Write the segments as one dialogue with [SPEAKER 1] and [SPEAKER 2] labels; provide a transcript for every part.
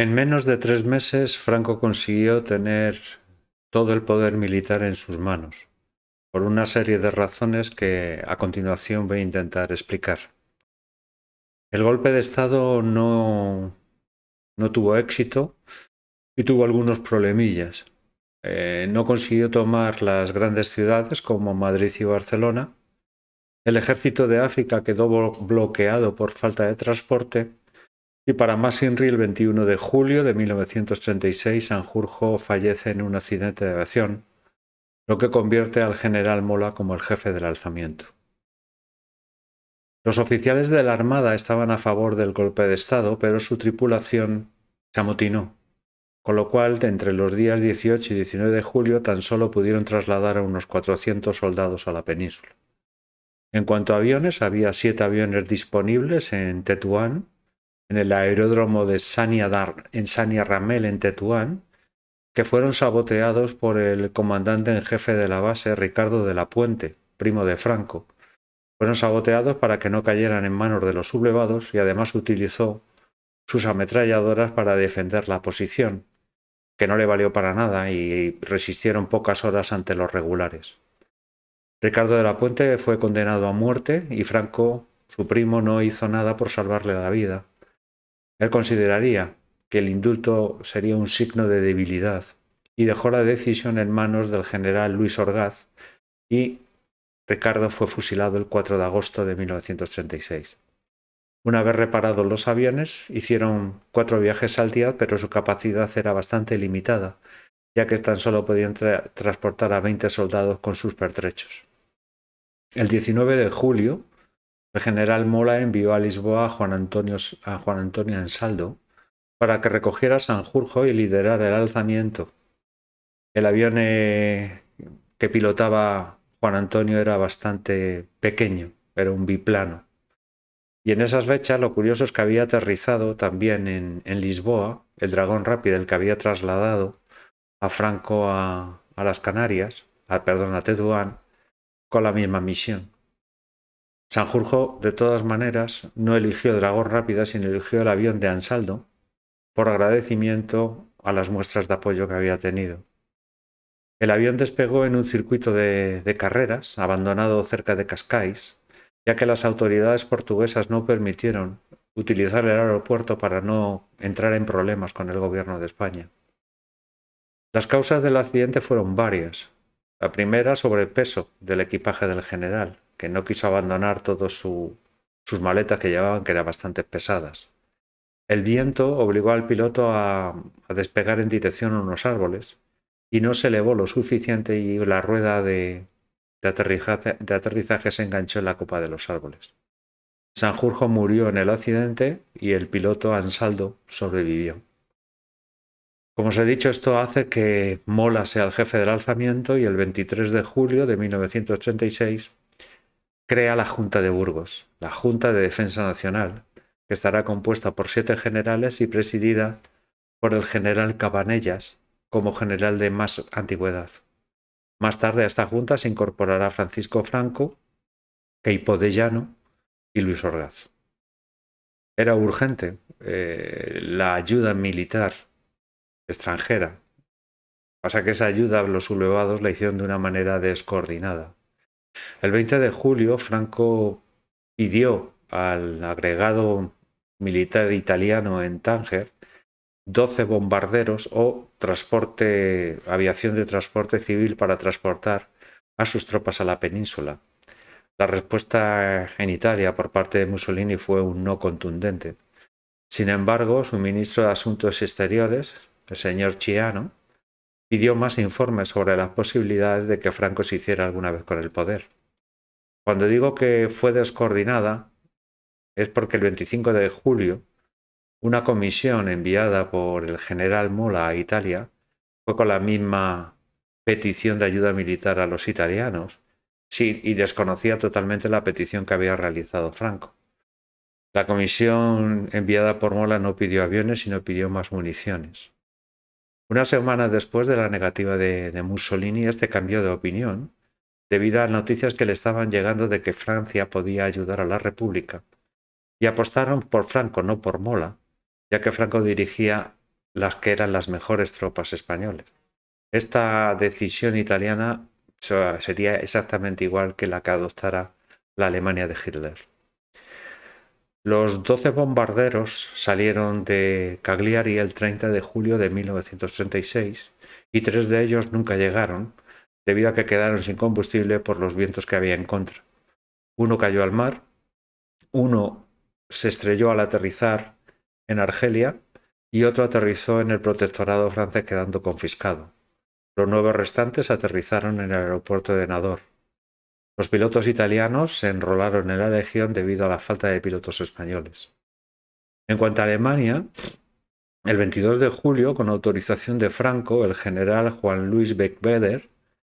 [SPEAKER 1] En menos de tres meses, Franco consiguió tener todo el poder militar en sus manos, por una serie de razones que a continuación voy a intentar explicar. El golpe de Estado no, no tuvo éxito y tuvo algunos problemillas. Eh, no consiguió tomar las grandes ciudades como Madrid y Barcelona. El ejército de África quedó bloqueado por falta de transporte y para más el 21 de julio de 1936, Sanjurjo fallece en un accidente de aviación, lo que convierte al general Mola como el jefe del alzamiento. Los oficiales de la Armada estaban a favor del golpe de Estado, pero su tripulación se amotinó, con lo cual entre los días 18 y 19 de julio tan solo pudieron trasladar a unos 400 soldados a la península. En cuanto a aviones, había siete aviones disponibles en Tetuán, en el aeródromo de Saniadar, en Sania Ramel, en Tetuán, que fueron saboteados por el comandante en jefe de la base, Ricardo de la Puente, primo de Franco. Fueron saboteados para que no cayeran en manos de los sublevados y además utilizó sus ametralladoras para defender la posición, que no le valió para nada y resistieron pocas horas ante los regulares. Ricardo de la Puente fue condenado a muerte y Franco, su primo, no hizo nada por salvarle la vida. Él consideraría que el indulto sería un signo de debilidad y dejó la decisión en manos del general Luis Orgaz y Ricardo fue fusilado el 4 de agosto de 1936. Una vez reparados los aviones, hicieron cuatro viajes al día, pero su capacidad era bastante limitada, ya que tan solo podían transportar a 20 soldados con sus pertrechos. El 19 de julio el general Mola envió a Lisboa a Juan Antonio, a Ansaldo para que recogiera Sanjurjo y liderara el alzamiento. El avión eh, que pilotaba Juan Antonio era bastante pequeño, era un biplano. Y en esas fechas lo curioso es que había aterrizado también en, Lisboa el dragón rápido, el que había trasladado a Franco a, las Canarias, a, perdón, a Tetuán, con la misma misión. Sanjurjo, de todas maneras, no eligió Dragón Rápida, sino eligió el avión de Ansaldo por agradecimiento a las muestras de apoyo que había tenido. El avión despegó en un circuito de, de carreras abandonado cerca de Cascais, ya que las autoridades portuguesas no permitieron utilizar el aeropuerto para no entrar en problemas con el gobierno de España. Las causas del accidente fueron varias. La primera, sobrepeso del equipaje del general, que no quiso abandonar todas sus maletas que llevaban, que eran bastante pesadas. El viento obligó al piloto a, despegar en dirección a unos árboles y no se elevó lo suficiente y la rueda de, de, aterrizaje, se enganchó en la copa de los árboles. Sanjurjo murió en el accidente y el piloto Ansaldo sobrevivió. Como os he dicho, esto hace que Mola sea el jefe del alzamiento y el 23 de julio de 1986 crea la Junta de Burgos, la Junta de Defensa Nacional, que estará compuesta por siete generales y presidida por el general Cabanellas como general de más antigüedad. Más tarde a esta junta se incorporará Francisco Franco, Keipo de Llano y Luis Orgaz. Era urgente eh, la ayuda militar extranjera. Pasa que esa ayuda los sublevados la hicieron de una manera descoordinada. El 20 de julio, Franco pidió al agregado militar italiano en Tánger 12 bombarderos o transporte, aviación de transporte civil para transportar a sus tropas a la península. La respuesta en Italia por parte de Mussolini fue un no contundente. Sin embargo, su ministro de Asuntos Exteriores, el señor Chiano, pidió más e informes sobre las posibilidades de que Franco se hiciera alguna vez con el poder. Cuando digo que fue descoordinada, es porque el 25 de julio, una comisión enviada por el general Mola a Italia fue con la misma petición de ayuda militar a los italianos y desconocía totalmente la petición que había realizado Franco. La comisión enviada por Mola no pidió aviones, sino pidió más municiones. Una semana después de la negativa de, Mussolini, este cambió de opinión debido a noticias que le estaban llegando de que Francia podía ayudar a la República, y apostaron por Franco, no por Mola, ya que Franco dirigía las que eran las mejores tropas españolas. Esta decisión italiana sería exactamente igual que la que adoptara la Alemania de Hitler. Los 12 bombarderos salieron de Cagliari el 30 de julio de 1936 y tres de ellos nunca llegaron, debido a que quedaron sin combustible por los vientos que había en contra. Uno cayó al mar, uno se estrelló al aterrizar en Argelia y otro aterrizó en el protectorado francés quedando confiscado. Los nueve restantes aterrizaron en el aeropuerto de Nador. Los pilotos italianos se enrolaron en la Legión debido a la falta de pilotos españoles. En cuanto a Alemania, el 22 de julio, con autorización de Franco, el general Juan Luis Beckbeder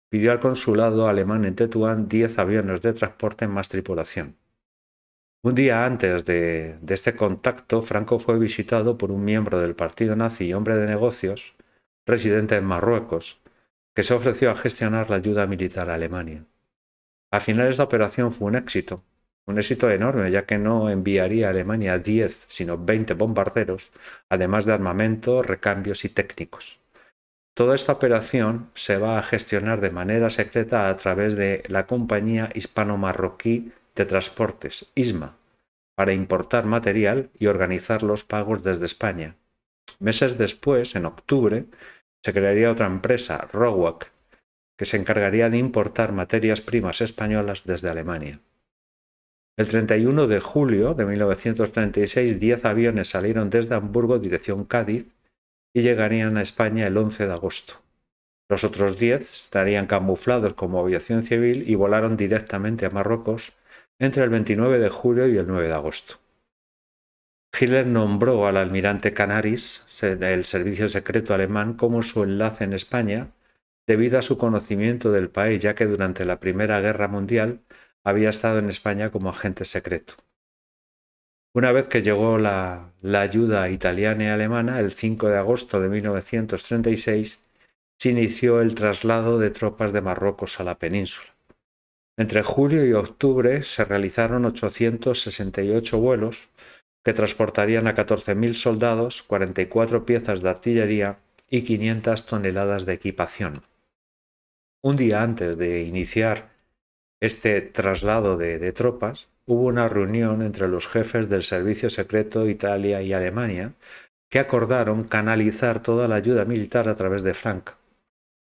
[SPEAKER 1] pidió al consulado alemán en Tetuán 10 aviones de transporte más tripulación. Un día antes de, de, este contacto, Franco fue visitado por un miembro del partido nazi y hombre de negocios, residente en Marruecos, que se ofreció a gestionar la ayuda militar a Alemania. Al final esta operación fue un éxito, un éxito enorme, ya que no enviaría a Alemania 10, sino 20 bombarderos, además de armamento, recambios y técnicos. Toda esta operación se va a gestionar de manera secreta a través de la compañía hispano-marroquí de transportes, ISMA, para importar material y organizar los pagos desde España. Meses después, en octubre, se crearía otra empresa, ROWAC, que se encargaría de importar materias primas españolas desde Alemania. El 31 de julio de 1936, 10 aviones salieron desde Hamburgo dirección Cádiz y llegarían a España el 11 de agosto. Los otros 10 estarían camuflados como aviación civil y volaron directamente a Marruecos entre el 29 de julio y el 9 de agosto. Hitler nombró al almirante Canaris del servicio secreto alemán como su enlace en España debido a su conocimiento del país, ya que durante la Primera Guerra Mundial había estado en España como agente secreto. Una vez que llegó la, ayuda italiana y alemana, el 5 de agosto de 1936, se inició el traslado de tropas de Marruecos a la península. Entre julio y octubre se realizaron 868 vuelos que transportarían a 14.000 soldados, 44 piezas de artillería y 500 toneladas de equipación un día antes de iniciar este traslado de, tropas, hubo una reunión entre los jefes del Servicio Secreto Italia y Alemania que acordaron canalizar toda la ayuda militar a través de Frank,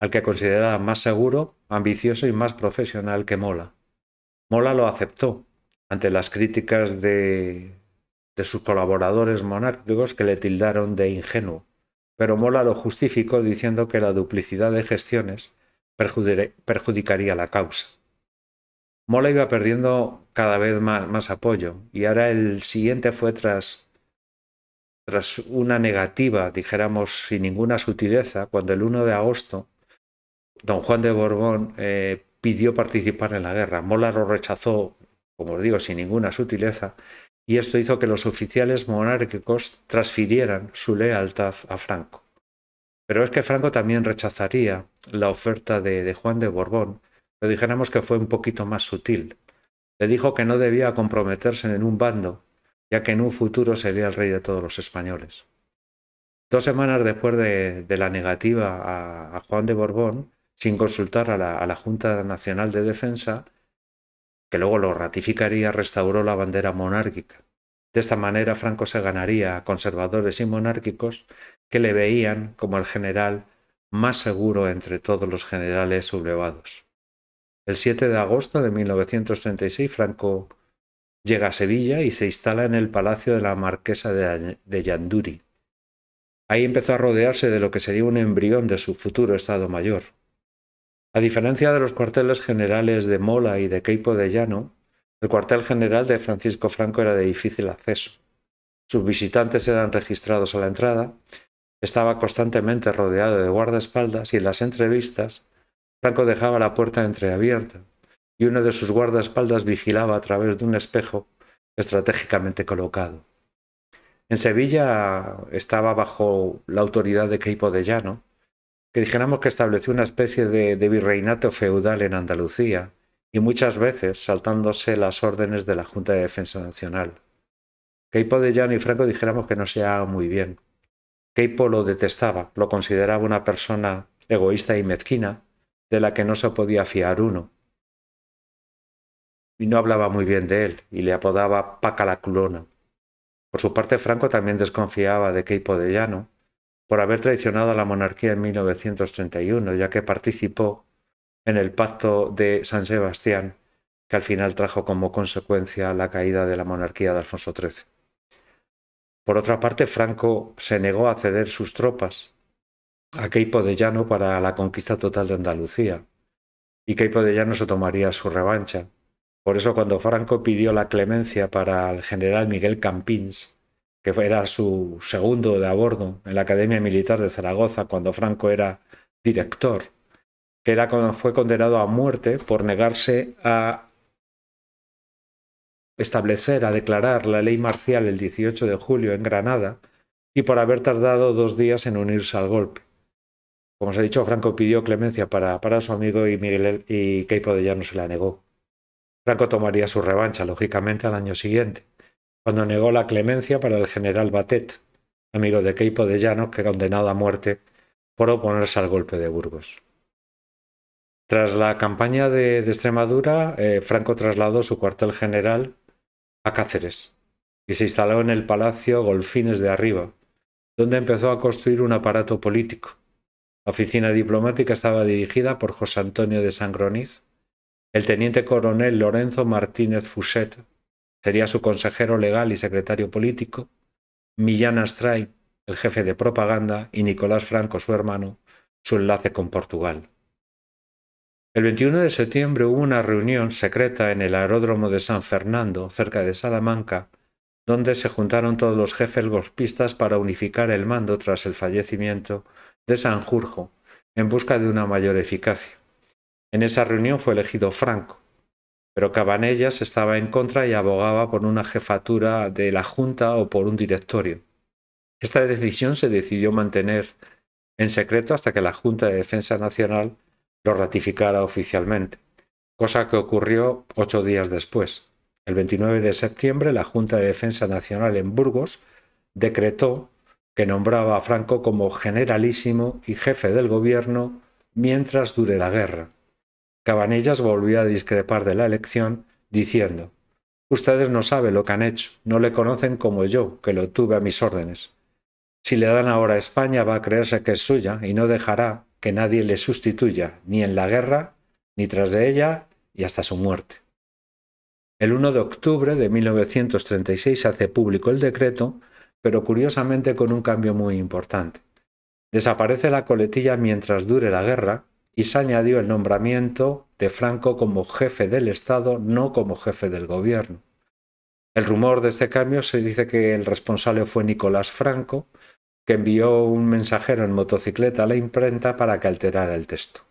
[SPEAKER 1] al que consideraba más seguro, ambicioso y más profesional que Mola. Mola lo aceptó ante las críticas de, de sus colaboradores monárquicos que le tildaron de ingenuo, pero Mola lo justificó diciendo que la duplicidad de gestiones perjudicaría la causa. Mola iba perdiendo cada vez más, apoyo y ahora el siguiente fue tras, tras una negativa, dijéramos sin ninguna sutileza, cuando el 1 de agosto don Juan de Borbón eh, pidió participar en la guerra. Mola lo rechazó, como os digo, sin ninguna sutileza, y esto hizo que los oficiales monárquicos transfirieran su lealtad a Franco. Pero es que Franco también rechazaría la oferta de, Juan de Borbón, pero dijéramos que fue un poquito más sutil. Le dijo que no debía comprometerse en un bando, ya que en un futuro sería el rey de todos los españoles. Dos semanas después de, la negativa a, Juan de Borbón, sin consultar a la Junta Nacional de Defensa, que luego lo ratificaría, restauró la bandera monárquica de esta manera Franco se ganaría a conservadores y monárquicos que le veían como el general más seguro entre todos los generales sublevados. El 7 de agosto de 1936 Franco llega a Sevilla y se instala en el palacio de la marquesa de Yanduri. Ahí empezó a rodearse de lo que sería un embrión de su futuro Estado Mayor. A diferencia de los cuarteles generales de Mola y de Queipo de Llano, el cuartel general de Francisco Franco era de difícil acceso. Sus visitantes eran registrados a la entrada, estaba constantemente rodeado de guardaespaldas y en las entrevistas Franco dejaba la puerta entreabierta y uno de sus guardaespaldas vigilaba a través de un espejo estratégicamente colocado. En Sevilla estaba bajo la autoridad de Queipo de Llano, que dijéramos que estableció una especie de virreinato feudal en Andalucía, y muchas veces saltándose las órdenes de la Junta de Defensa Nacional. Keipo de Llano y Franco dijéramos que no se haga muy bien. Keipo lo detestaba, lo consideraba una persona egoísta y mezquina, de la que no se podía fiar uno. Y no hablaba muy bien de él, y le apodaba Paca la culona. Por su parte, Franco también desconfiaba de Keipo de Llano por haber traicionado a la monarquía en 1931, ya que participó en el pacto de San Sebastián, que al final trajo como consecuencia la caída de la monarquía de Alfonso XIII. Por otra parte, Franco se negó a ceder sus tropas a Queipo de Llano para la conquista total de Andalucía, y Queipo de Llano se tomaría su revancha. Por eso cuando Franco pidió la clemencia para el general Miguel Campins, que era su segundo de abordo en la Academia Militar de Zaragoza cuando Franco era director, que fue condenado a muerte por negarse a establecer, a declarar la ley marcial el 18 de julio en Granada y por haber tardado dos días en unirse al golpe. Como os he dicho, Franco pidió clemencia para, para su amigo y, Miguel, y Keipo de Llano se la negó. Franco tomaría su revancha, lógicamente, al año siguiente, cuando negó la clemencia para el general Batet, amigo de Keipo de Llano, que condenado a muerte por oponerse al golpe de Burgos. Tras la campaña de, Extremadura, eh, Franco trasladó su cuartel general a Cáceres y se instaló en el Palacio Golfines de Arriba, donde empezó a construir un aparato político. La oficina diplomática estaba dirigida por José Antonio de Sangroniz. El teniente coronel Lorenzo Martínez Fuchet, sería su consejero legal y secretario político. Millán Astray, el jefe de propaganda, y Nicolás Franco, su hermano, su enlace con Portugal. El 21 de septiembre hubo una reunión secreta en el aeródromo de San Fernando, cerca de Salamanca, donde se juntaron todos los jefes golpistas para unificar el mando tras el fallecimiento de Sanjurjo, en busca de una mayor eficacia. En esa reunión fue elegido Franco, pero Cabanellas estaba en contra y abogaba por una jefatura de la Junta o por un directorio. Esta decisión se decidió mantener en secreto hasta que la Junta de Defensa Nacional lo ratificara oficialmente, cosa que ocurrió ocho días después. El 29 de septiembre, la Junta de Defensa Nacional en Burgos decretó que nombraba a Franco como generalísimo y jefe del gobierno mientras dure la guerra. Cabanellas volvió a discrepar de la elección, diciendo, Ustedes no saben lo que han hecho, no le conocen como yo, que lo tuve a mis órdenes. Si le dan ahora a España va a creerse que es suya y no dejará que nadie le sustituya, ni en la guerra, ni tras de ella, y hasta su muerte. El 1 de octubre de 1936 se hace público el decreto, pero curiosamente con un cambio muy importante. Desaparece la coletilla mientras dure la guerra y se añadió el nombramiento de Franco como jefe del Estado, no como jefe del gobierno. El rumor de este cambio se dice que el responsable fue Nicolás Franco, que envió un mensajero en motocicleta a la imprenta para que alterara el texto.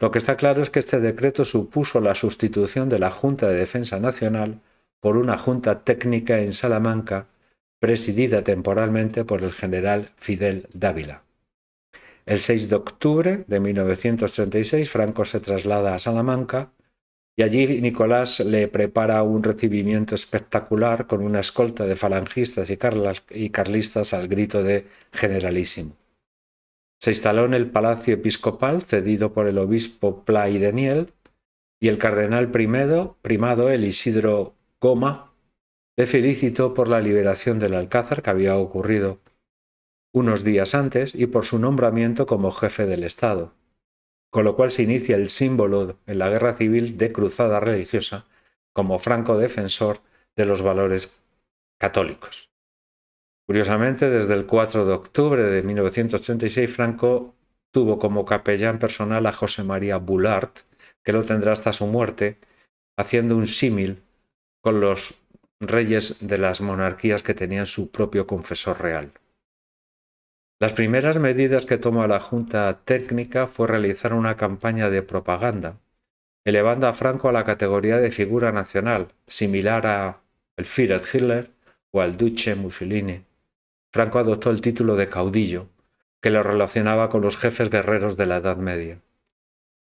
[SPEAKER 1] Lo que está claro es que este decreto supuso la sustitución de la Junta de Defensa Nacional por una Junta Técnica en Salamanca, presidida temporalmente por el general Fidel Dávila. El 6 de octubre de 1936, Franco se traslada a Salamanca y allí Nicolás le prepara un recibimiento espectacular con una escolta de falangistas y, carlistas al grito de generalísimo. Se instaló en el palacio episcopal cedido por el obispo Pla y y el cardenal primero, primado, el Isidro Goma, le felicitó por la liberación del Alcázar que había ocurrido unos días antes y por su nombramiento como jefe del Estado con lo cual se inicia el símbolo en la guerra civil de cruzada religiosa como franco defensor de los valores católicos. Curiosamente, desde el 4 de octubre de 1986, Franco tuvo como capellán personal a José María Boulart, que lo tendrá hasta su muerte, haciendo un símil con los reyes de las monarquías que tenían su propio confesor real. Las primeras medidas que tomó la Junta Técnica fue realizar una campaña de propaganda, elevando a Franco a la categoría de figura nacional, similar a el Führer Hitler o al Duce Mussolini. Franco adoptó el título de caudillo, que lo relacionaba con los jefes guerreros de la Edad Media.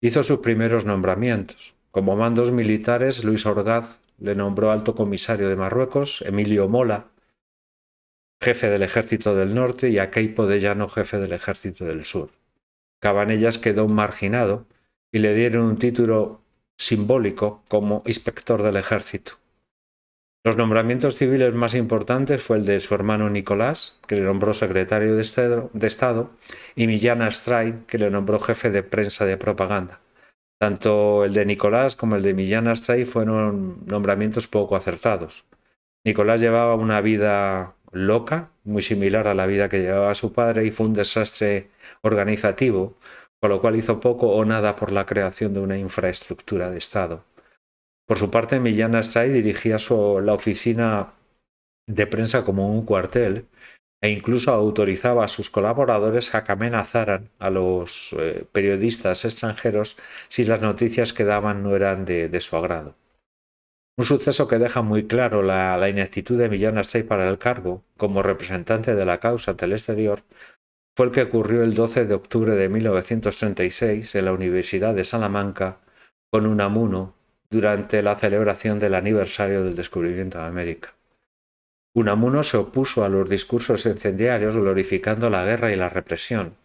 [SPEAKER 1] Hizo sus primeros nombramientos. Como mandos militares, Luis Orgaz le nombró alto comisario de Marruecos, Emilio Mola jefe del ejército del norte, y a Keipo de Llano, jefe del ejército del sur. Cabanellas quedó marginado y le dieron un título simbólico como inspector del ejército. Los nombramientos civiles más importantes fue el de su hermano Nicolás, que le nombró secretario de Estado, y Millán Astray, que le nombró jefe de prensa de propaganda. Tanto el de Nicolás como el de Millán Astray fueron nombramientos poco acertados. Nicolás llevaba una vida loca, muy similar a la vida que llevaba su padre y fue un desastre organizativo, con lo cual hizo poco o nada por la creación de una infraestructura de Estado. Por su parte, Millán Astray dirigía su, la oficina de prensa como un cuartel e incluso autorizaba a sus colaboradores a que amenazaran a los eh, periodistas extranjeros si las noticias que daban no eran de su agrado. Un suceso que deja muy claro la, inactitud ineptitud de Millán Astey para el cargo, como representante de la causa ante el exterior, fue el que ocurrió el 12 de octubre de 1936 en la Universidad de Salamanca con Unamuno durante la celebración del aniversario del descubrimiento de América. Unamuno se opuso a los discursos incendiarios glorificando la guerra y la represión,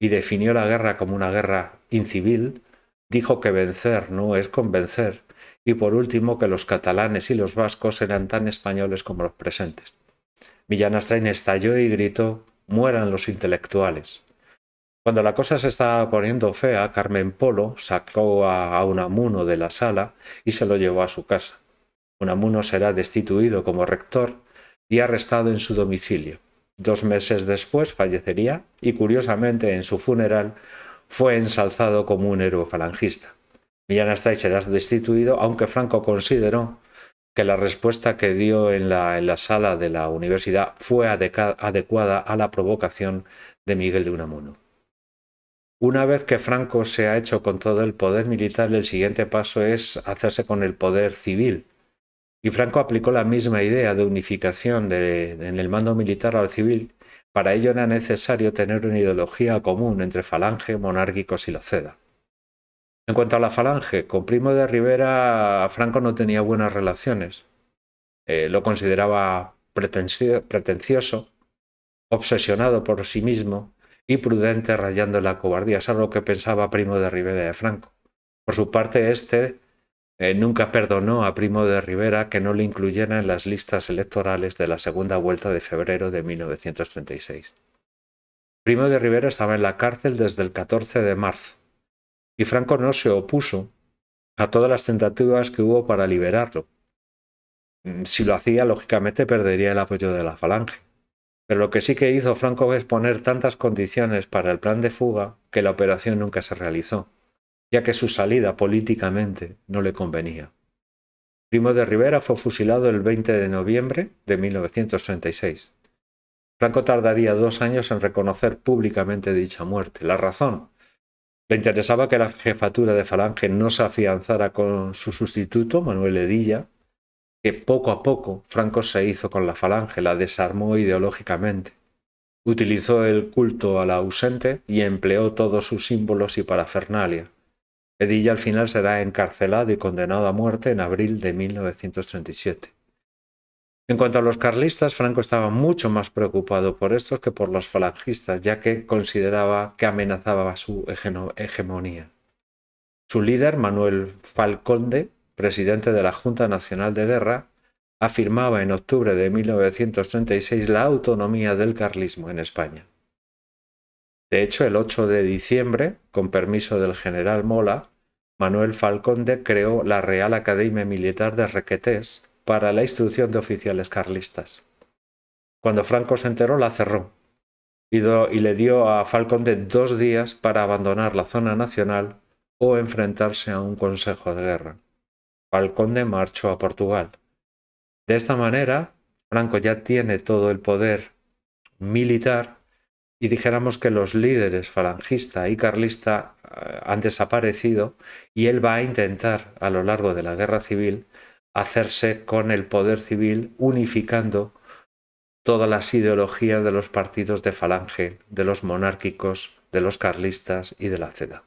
[SPEAKER 1] y definió la guerra como una guerra incivil, dijo que vencer no es convencer, y por último que los catalanes y los vascos eran tan españoles como los presentes. Villanastrain estalló y gritó Mueran los intelectuales. Cuando la cosa se estaba poniendo fea, Carmen Polo sacó a, a Unamuno de la sala y se lo llevó a su casa. Unamuno será destituido como rector y arrestado en su domicilio. Dos meses después fallecería y, curiosamente, en su funeral fue ensalzado como un héroe falangista. Millán y será destituido, aunque Franco consideró que la respuesta que dio en la, sala de la universidad fue adecuada a la provocación de Miguel de Unamuno. Una vez que Franco se ha hecho con todo el poder militar, el siguiente paso es hacerse con el poder civil. Y Franco aplicó la misma idea de unificación en el mando militar al civil. Para ello era necesario tener una ideología común entre Falange, monárquicos y la CEDA. En cuanto a la falange, con Primo de Rivera Franco no tenía buenas relaciones. Eh, lo consideraba pretencioso, obsesionado por sí mismo y prudente rayando en la cobardía. es algo que pensaba Primo de Rivera de Franco. Por su parte, este eh, nunca perdonó a Primo de Rivera que no le incluyera en las listas electorales de la segunda vuelta de febrero de 1936. Primo de Rivera estaba en la cárcel desde el 14 de marzo y Franco no se opuso a todas las tentativas que hubo para liberarlo. Mm, si lo hacía, lógicamente perdería el apoyo de la falange. Pero lo que sí que hizo Franco es poner tantas condiciones para el plan de fuga que la operación nunca se realizó, ya que su salida políticamente no le convenía. Primo de Rivera fue fusilado el 20 de noviembre de 1936. Franco tardaría dos años en reconocer públicamente dicha muerte. La razón, le interesaba que la jefatura de Falange no se afianzara con su sustituto, Manuel Edilla, que poco a poco Franco se hizo con la Falange, la desarmó ideológicamente. Utilizó el culto a la ausente y empleó todos sus símbolos y parafernalia. Edilla al final será encarcelado y condenado a muerte en abril de 1937. En cuanto a los carlistas, Franco estaba mucho más preocupado por estos que por los falangistas, ya que consideraba que amenazaba su hegemonía. Su líder, Manuel Falconde, presidente de la Junta Nacional de Guerra, afirmaba en octubre de 1936 la autonomía del carlismo en España. De hecho, el 8 de diciembre, con permiso del general Mola, Manuel Falconde creó la Real Academia Militar de Requetés, para la instrucción de oficiales carlistas. Cuando Franco se enteró, la cerró y, le dio a Falcón de dos días para abandonar la zona nacional o enfrentarse a un consejo de guerra. de marchó a Portugal. De esta manera, Franco ya tiene todo el poder militar y dijéramos que los líderes falangista y carlista eh, han desaparecido y él va a intentar a lo largo de la guerra civil hacerse con el poder civil unificando todas las ideologías de los partidos de falange, de los monárquicos, de los carlistas y de la CEDA.